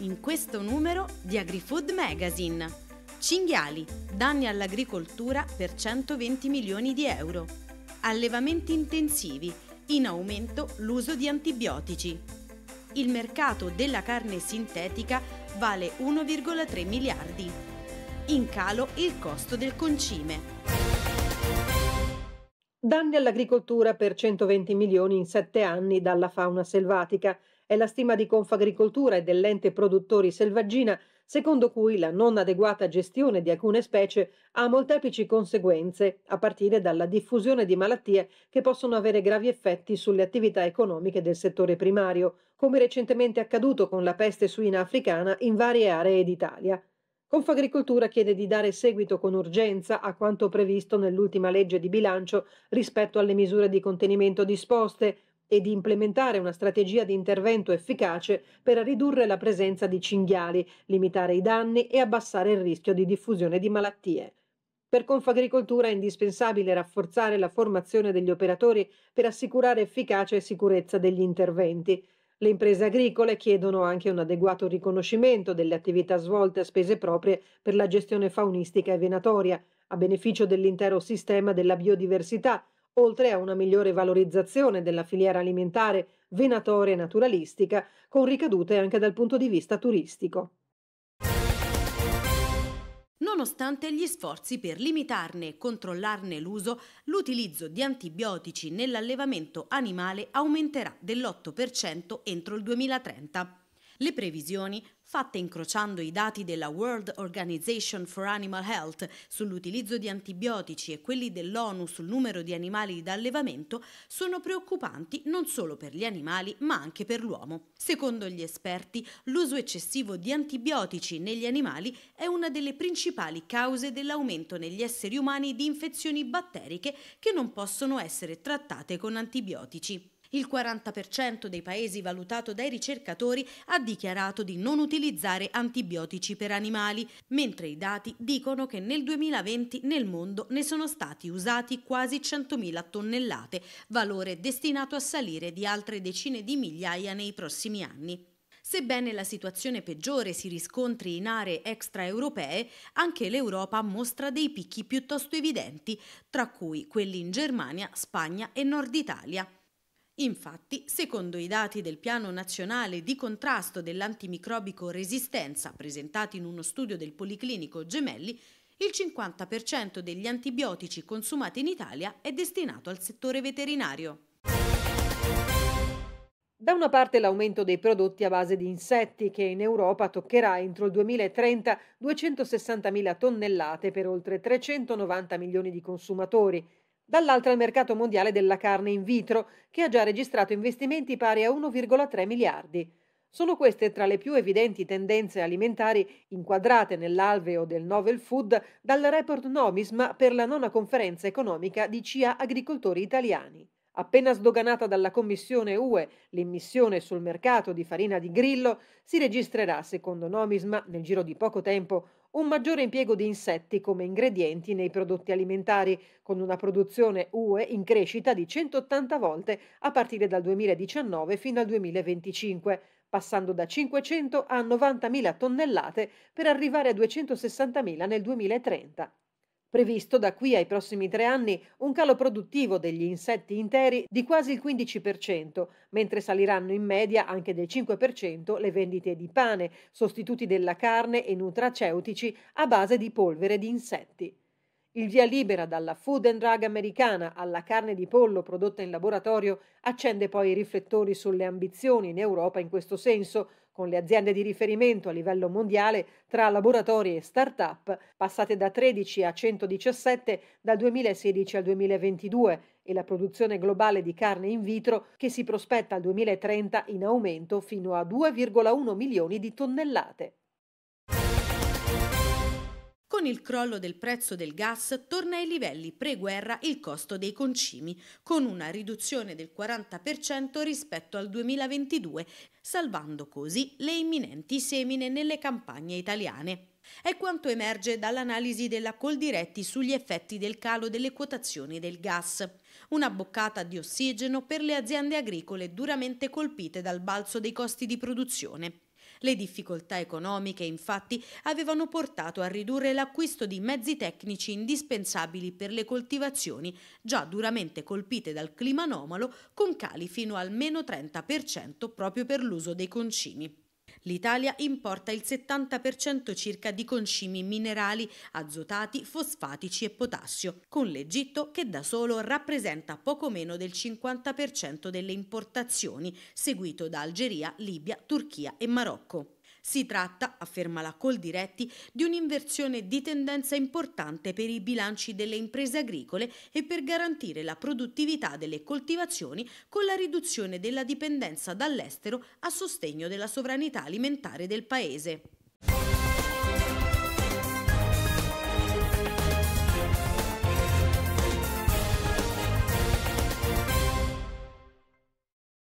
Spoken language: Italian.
in questo numero di AgriFood Magazine. Cinghiali, danni all'agricoltura per 120 milioni di euro. Allevamenti intensivi, in aumento l'uso di antibiotici. Il mercato della carne sintetica vale 1,3 miliardi. In calo il costo del concime. Danni all'agricoltura per 120 milioni in sette anni dalla fauna selvatica. È la stima di Confagricoltura e dell'ente produttori selvaggina, secondo cui la non adeguata gestione di alcune specie ha molteplici conseguenze, a partire dalla diffusione di malattie che possono avere gravi effetti sulle attività economiche del settore primario, come recentemente accaduto con la peste suina africana in varie aree d'Italia. Confagricoltura chiede di dare seguito con urgenza a quanto previsto nell'ultima legge di bilancio rispetto alle misure di contenimento disposte, e di implementare una strategia di intervento efficace per ridurre la presenza di cinghiali, limitare i danni e abbassare il rischio di diffusione di malattie. Per Confagricoltura è indispensabile rafforzare la formazione degli operatori per assicurare efficacia e sicurezza degli interventi. Le imprese agricole chiedono anche un adeguato riconoscimento delle attività svolte a spese proprie per la gestione faunistica e venatoria, a beneficio dell'intero sistema della biodiversità, oltre a una migliore valorizzazione della filiera alimentare venatoria e naturalistica, con ricadute anche dal punto di vista turistico. Nonostante gli sforzi per limitarne e controllarne l'uso, l'utilizzo di antibiotici nell'allevamento animale aumenterà dell'8% entro il 2030. Le previsioni, fatte incrociando i dati della World Organization for Animal Health sull'utilizzo di antibiotici e quelli dell'ONU sul numero di animali da allevamento, sono preoccupanti non solo per gli animali ma anche per l'uomo. Secondo gli esperti, l'uso eccessivo di antibiotici negli animali è una delle principali cause dell'aumento negli esseri umani di infezioni batteriche che non possono essere trattate con antibiotici. Il 40% dei paesi valutato dai ricercatori ha dichiarato di non utilizzare antibiotici per animali, mentre i dati dicono che nel 2020 nel mondo ne sono stati usati quasi 100.000 tonnellate, valore destinato a salire di altre decine di migliaia nei prossimi anni. Sebbene la situazione peggiore si riscontri in aree extraeuropee, anche l'Europa mostra dei picchi piuttosto evidenti, tra cui quelli in Germania, Spagna e Nord Italia. Infatti, secondo i dati del Piano Nazionale di Contrasto dell'Antimicrobico Resistenza presentati in uno studio del Policlinico Gemelli, il 50% degli antibiotici consumati in Italia è destinato al settore veterinario. Da una parte l'aumento dei prodotti a base di insetti che in Europa toccherà entro il 2030 260.000 tonnellate per oltre 390 milioni di consumatori dall'altra il mercato mondiale della carne in vitro, che ha già registrato investimenti pari a 1,3 miliardi. Sono queste tra le più evidenti tendenze alimentari inquadrate nell'alveo del Novel Food dal report Nomisma per la nona conferenza economica di CIA Agricoltori Italiani. Appena sdoganata dalla Commissione UE l'immissione sul mercato di farina di grillo, si registrerà, secondo Nomisma, nel giro di poco tempo un maggiore impiego di insetti come ingredienti nei prodotti alimentari, con una produzione UE in crescita di 180 volte a partire dal 2019 fino al 2025 passando da 500 a 90.000 tonnellate per arrivare a 260.000 nel 2030. Previsto da qui ai prossimi tre anni un calo produttivo degli insetti interi di quasi il 15%, mentre saliranno in media anche del 5% le vendite di pane, sostituti della carne e nutraceutici a base di polvere di insetti. Il via libera dalla food and drug americana alla carne di pollo prodotta in laboratorio accende poi i riflettori sulle ambizioni in Europa in questo senso, con le aziende di riferimento a livello mondiale tra laboratori e start-up passate da 13 a 117 dal 2016 al 2022 e la produzione globale di carne in vitro che si prospetta al 2030 in aumento fino a 2,1 milioni di tonnellate. Con il crollo del prezzo del gas torna ai livelli pre-guerra il costo dei concimi, con una riduzione del 40% rispetto al 2022, salvando così le imminenti semine nelle campagne italiane. È quanto emerge dall'analisi della Coldiretti sugli effetti del calo delle quotazioni del gas. Una boccata di ossigeno per le aziende agricole duramente colpite dal balzo dei costi di produzione. Le difficoltà economiche, infatti, avevano portato a ridurre l'acquisto di mezzi tecnici indispensabili per le coltivazioni, già duramente colpite dal clima anomalo, con cali fino al meno 30% proprio per l'uso dei concimi. L'Italia importa il 70% circa di concimi minerali, azotati, fosfatici e potassio, con l'Egitto che da solo rappresenta poco meno del 50% delle importazioni, seguito da Algeria, Libia, Turchia e Marocco. Si tratta, afferma la Coldiretti, di un'inversione di tendenza importante per i bilanci delle imprese agricole e per garantire la produttività delle coltivazioni con la riduzione della dipendenza dall'estero a sostegno della sovranità alimentare del Paese.